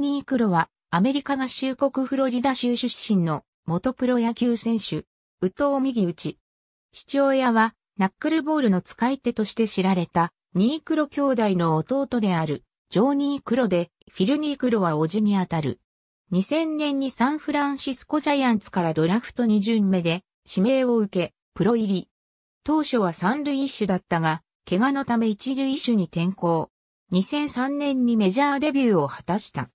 ニークロは、アメリカ合衆国フロリダ州出身の元プロ野球選手、ウトウ右打ち。父親は、ナックルボールの使い手として知られた、ニークロ兄弟の弟である、ジョーニークロで、フィルニークロは叔父にあたる。2000年にサンフランシスコジャイアンツからドラフト2巡目で、指名を受け、プロ入り。当初は三塁一種だったが、怪我のため一塁一種に転向。2003年にメジャーデビューを果たした。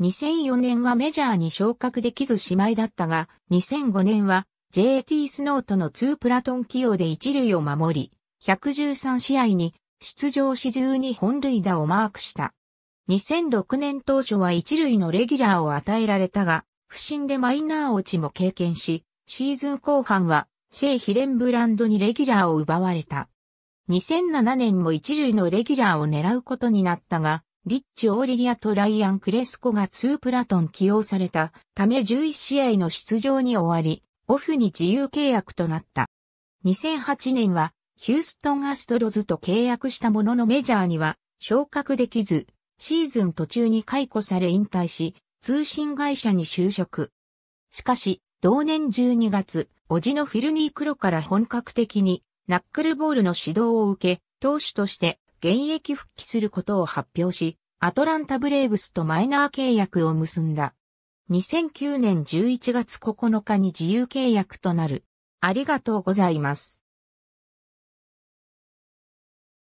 2004年はメジャーに昇格できずしまいだったが、2005年は JT スノートの2プラトン起用で一塁を守り、113試合に出場し1に本塁打をマークした。2006年当初は一塁のレギュラーを与えられたが、不審でマイナー落ちも経験し、シーズン後半はシェイ・ヒレンブランドにレギュラーを奪われた。2007年も一塁のレギュラーを狙うことになったが、リッチ・オーリリアとライアン・クレスコが2プラトン起用されたため11試合の出場に終わり、オフに自由契約となった。2008年はヒューストン・アストロズと契約したもののメジャーには昇格できず、シーズン途中に解雇され引退し、通信会社に就職。しかし、同年12月、叔父のフィルニー・クロから本格的にナックルボールの指導を受け、投手として現役復帰することを発表し、アトランタブレーブスとマイナー契約を結んだ。2009年11月9日に自由契約となる。ありがとうございます。